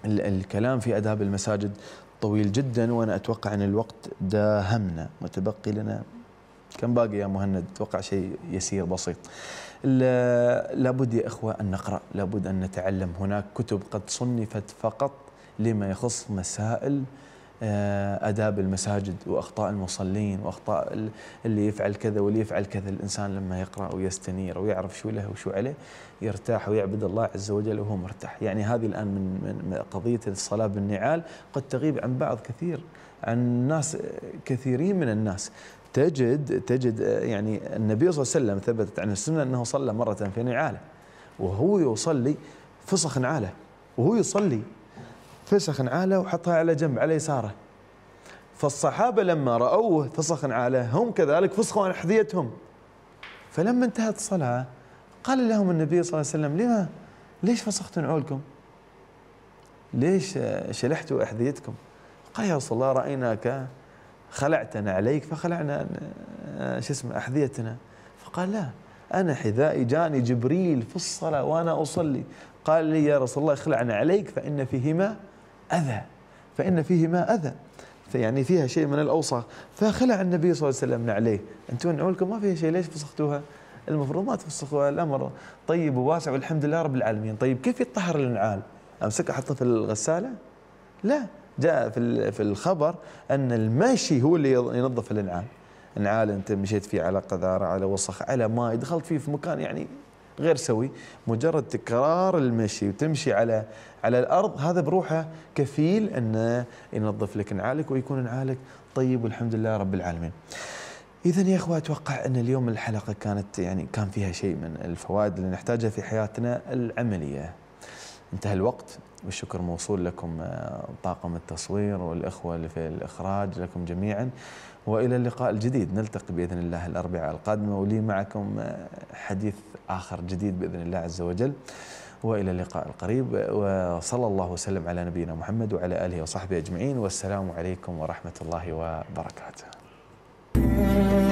الكلام في اداب المساجد طويل جدا وانا اتوقع ان الوقت داهمنا متبقي لنا كم باقي يا مهند اتوقع شيء يسير بسيط لابد يا إخوة أن نقرأ لابد أن نتعلم هناك كتب قد صنفت فقط لما يخص مسائل آه، اداب المساجد واخطاء المصلين واخطاء اللي يفعل كذا واللي يفعل كذا الانسان لما يقرا ويستنير ويعرف شو له وشو عليه يرتاح ويعبد الله عز وجل وهو مرتاح، يعني هذه الان من قضيه الصلاه بالنعال قد تغيب عن بعض كثير عن ناس كثيرين من الناس تجد تجد آه، يعني النبي صلى الله عليه وسلم ثبتت عن السنه انه صلى مره في نعاله وهو يصلي فسخ نعاله وهو يصلي فسخ نعاله وحطها على جنب على يساره فالصحابه لما راوه فسخ نعاله هم كذلك فسخوا عن احذيتهم فلما انتهت الصلاه قال لهم النبي صلى الله عليه وسلم لما ليش فسختوا نعولكم؟ ليش آه، شلحتوا احذيتكم؟ قال يا رسول الله رايناك خلعتنا عليك فخلعنا شو اسمه أحذيتنا فقال لا أنا حذائي جاني جبريل في الصلاة وأنا أصلي قال لي يا رسول الله خلعنا عليك فإن فيهما أذى فإن فيهما أذى فيعني فيها شيء من الأوساخ فخلع النبي صلى الله عليه وسلم عليه أنتم نعولكم ما فيها شيء ليش فسختوها المفروض ما تفسخوها الأمر طيب وواسع والحمد لله رب العالمين طيب كيف يتطهر النعال امسكها احطها في الغسالة لا جاء في في الخبر أن المشي هو اللي ينظف النعال نعال انت مشيت فيه على قذاره على وسخ على ماي دخلت فيه في مكان يعني غير سوي مجرد تكرار المشي وتمشي على على الارض هذا بروحه كفيل انه ينظف لك نعالك ويكون نعالك طيب والحمد لله رب العالمين. اذا يا اخوه اتوقع ان اليوم الحلقه كانت يعني كان فيها شيء من الفوائد اللي نحتاجها في حياتنا العمليه. انتهى الوقت والشكر موصول لكم آه، طاقم التصوير والإخوة اللي في الإخراج لكم جميعا وإلى اللقاء الجديد نلتقي بإذن الله الأربعاء القادمة ولي معكم آه، حديث آخر جديد بإذن الله عز وجل وإلى اللقاء القريب وصلى الله وسلم على نبينا محمد وعلى آله وصحبه أجمعين والسلام عليكم ورحمة الله وبركاته